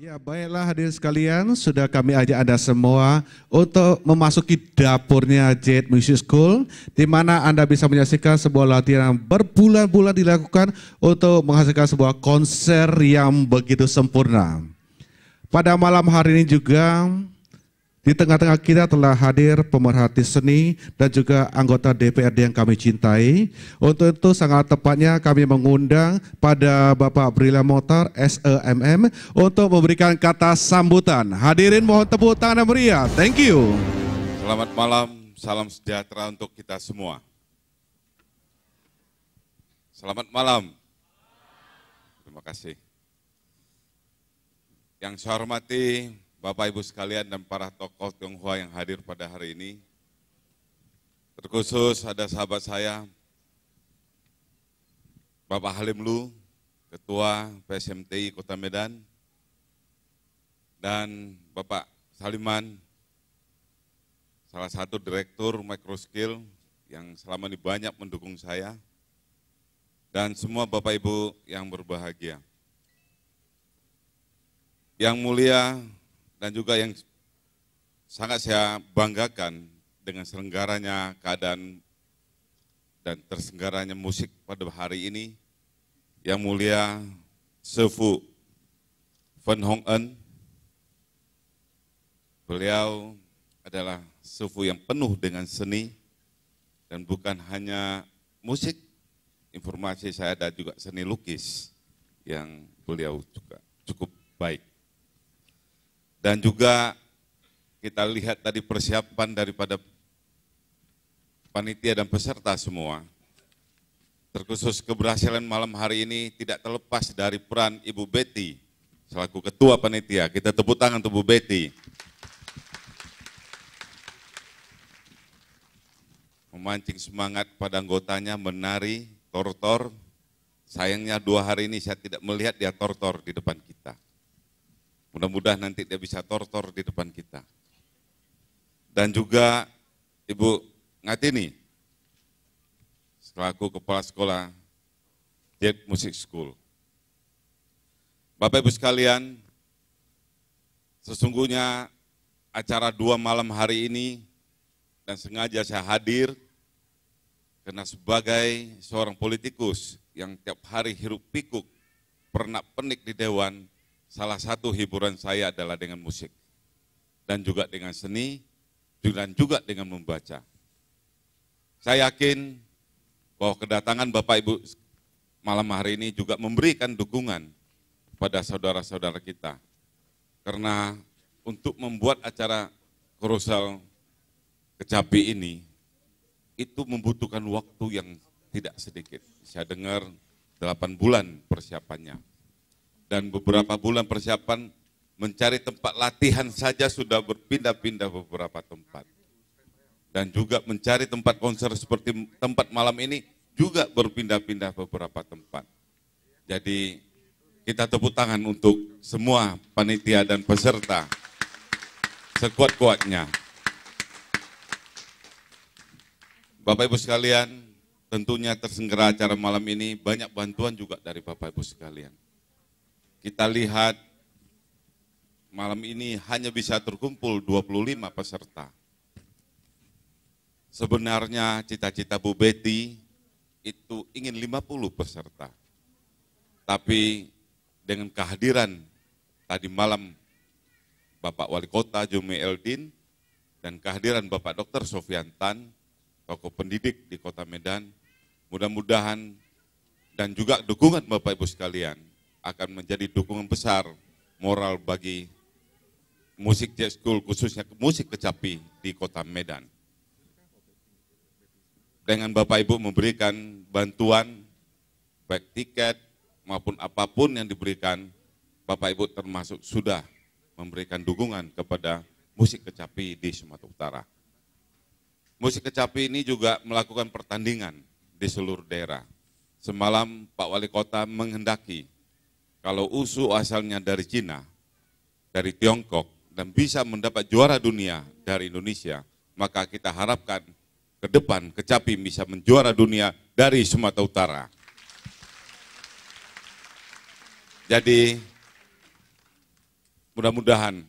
Ya baiklah hadir sekalian, sudah kami ajak Anda semua untuk memasuki dapurnya Jade Music School, di mana Anda bisa menyaksikan sebuah latihan yang berbulan-bulan dilakukan untuk menghasilkan sebuah konser yang begitu sempurna. Pada malam hari ini juga di tengah-tengah kita telah hadir pemerhati seni dan juga anggota DPRD yang kami cintai. Untuk itu sangat tepatnya kami mengundang pada Bapak Brila Motor SEMM untuk memberikan kata sambutan. Hadirin mohon tepuk tangan meriah. Thank you. Selamat malam, salam sejahtera untuk kita semua. Selamat malam. Terima kasih. Yang saya hormati Bapak Ibu sekalian dan para tokoh Tionghoa yang hadir pada hari ini. Terkhusus ada sahabat saya, Bapak Halim Lu, Ketua PSMTI Kota Medan, dan Bapak Saliman, salah satu Direktur Microskill yang selama ini banyak mendukung saya, dan semua Bapak Ibu yang berbahagia. Yang mulia dan juga yang sangat saya banggakan dengan selenggaranya keadaan dan terselenggaranya musik pada hari ini, Yang Mulia Sefu Van Hong En, beliau adalah Sefu yang penuh dengan seni, dan bukan hanya musik, informasi saya ada juga seni lukis yang beliau juga cukup baik. Dan juga kita lihat tadi persiapan daripada panitia dan peserta semua. Terkhusus keberhasilan malam hari ini tidak terlepas dari peran Ibu Betty selaku ketua panitia. Kita tepuk tangan untuk Ibu Betty. Memancing semangat pada anggotanya menari, tortor. Sayangnya dua hari ini saya tidak melihat dia tortor di depan kita. Mudah-mudahan nanti dia bisa tortor di depan kita. Dan juga Ibu Ngatini, selaku Kepala Sekolah Jet Music School. Bapak-Ibu sekalian, sesungguhnya acara dua malam hari ini dan sengaja saya hadir karena sebagai seorang politikus yang tiap hari hirup pikuk, pernah penik di Dewan, salah satu hiburan saya adalah dengan musik dan juga dengan seni dan juga dengan membaca. Saya yakin bahwa kedatangan Bapak Ibu malam hari ini juga memberikan dukungan pada saudara-saudara kita. Karena untuk membuat acara krusel Kecapi ini, itu membutuhkan waktu yang tidak sedikit. Saya dengar 8 bulan persiapannya dan beberapa bulan persiapan mencari tempat latihan saja sudah berpindah-pindah beberapa tempat. Dan juga mencari tempat konser seperti tempat malam ini juga berpindah-pindah beberapa tempat. Jadi kita tepuk tangan untuk semua panitia dan peserta sekuat-kuatnya. Bapak Ibu sekalian, tentunya tersenggara acara malam ini banyak bantuan juga dari Bapak Ibu sekalian kita lihat malam ini hanya bisa terkumpul 25 peserta. Sebenarnya cita-cita Bu Betty itu ingin 50 peserta. Tapi dengan kehadiran tadi malam Bapak Wali Kota Jumi Eldin dan kehadiran Bapak Dr. Sofiantan Tan, tokoh pendidik di Kota Medan, mudah-mudahan dan juga dukungan Bapak Ibu sekalian, akan menjadi dukungan besar moral bagi musik jazz school khususnya musik kecapi di kota Medan. Dengan Bapak Ibu memberikan bantuan baik tiket maupun apapun yang diberikan, Bapak Ibu termasuk sudah memberikan dukungan kepada musik kecapi di Sumatera Utara. Musik kecapi ini juga melakukan pertandingan di seluruh daerah. Semalam Pak Wali Kota menghendaki kalau Usu asalnya dari Cina, dari Tiongkok, dan bisa mendapat juara dunia dari Indonesia, maka kita harapkan ke depan Kecapi bisa menjuara dunia dari Sumatera Utara. Jadi mudah-mudahan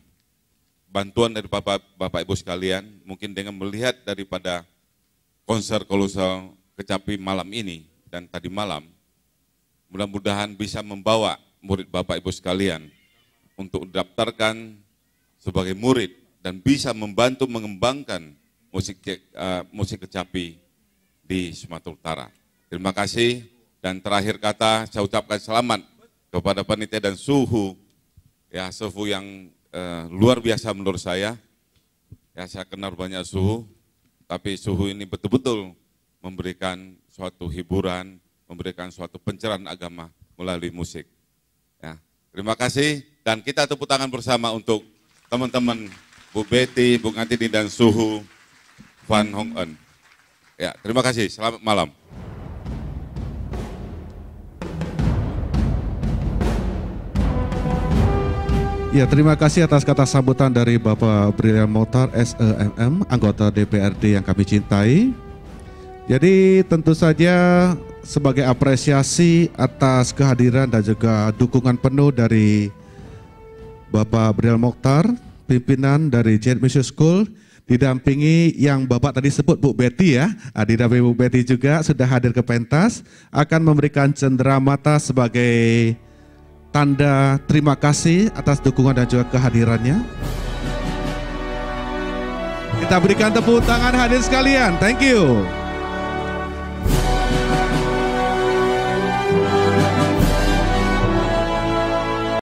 bantuan dari Bapak, Bapak Ibu sekalian, mungkin dengan melihat daripada konser kolosal Kecapi malam ini dan tadi malam, mudah-mudahan bisa membawa murid Bapak Ibu sekalian untuk daftarkan sebagai murid dan bisa membantu mengembangkan musik uh, musik kecapi di Sumatera Utara. Terima kasih dan terakhir kata saya ucapkan selamat kepada panitia dan suhu ya suhu yang uh, luar biasa menurut saya. Ya saya kenal banyak suhu tapi suhu ini betul-betul memberikan suatu hiburan, memberikan suatu pencerahan agama melalui musik. Terima kasih dan kita tepuk tangan bersama untuk teman-teman Bu Betty, Bu Antini dan Suhu Van Hong En. Ya, terima kasih. Selamat malam. Ya, terima kasih atas kata sambutan dari Bapak Brilian Motar SEMM, anggota DPRD yang kami cintai. Jadi tentu saja sebagai apresiasi atas kehadiran dan juga dukungan penuh dari Bapak Brial Mokhtar, pimpinan dari Jet Mission School, didampingi yang Bapak tadi sebut Bu Betty ya, ah, didampingi Bu Betty juga sudah hadir ke pentas, akan memberikan cendera mata sebagai tanda terima kasih atas dukungan dan juga kehadirannya. Kita berikan tepuk tangan hadir sekalian. Thank you.